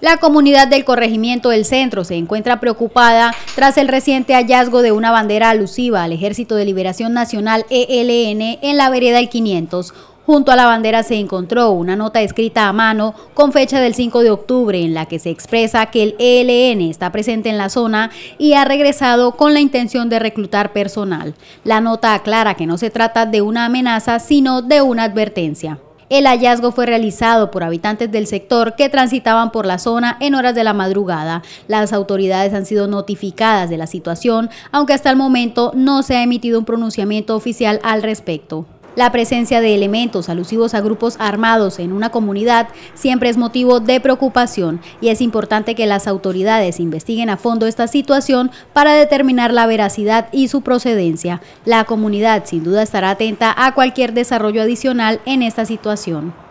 La comunidad del corregimiento del centro se encuentra preocupada tras el reciente hallazgo de una bandera alusiva al Ejército de Liberación Nacional ELN en la vereda del 500. Junto a la bandera se encontró una nota escrita a mano con fecha del 5 de octubre en la que se expresa que el ELN está presente en la zona y ha regresado con la intención de reclutar personal. La nota aclara que no se trata de una amenaza sino de una advertencia. El hallazgo fue realizado por habitantes del sector que transitaban por la zona en horas de la madrugada. Las autoridades han sido notificadas de la situación, aunque hasta el momento no se ha emitido un pronunciamiento oficial al respecto. La presencia de elementos alusivos a grupos armados en una comunidad siempre es motivo de preocupación y es importante que las autoridades investiguen a fondo esta situación para determinar la veracidad y su procedencia. La comunidad sin duda estará atenta a cualquier desarrollo adicional en esta situación.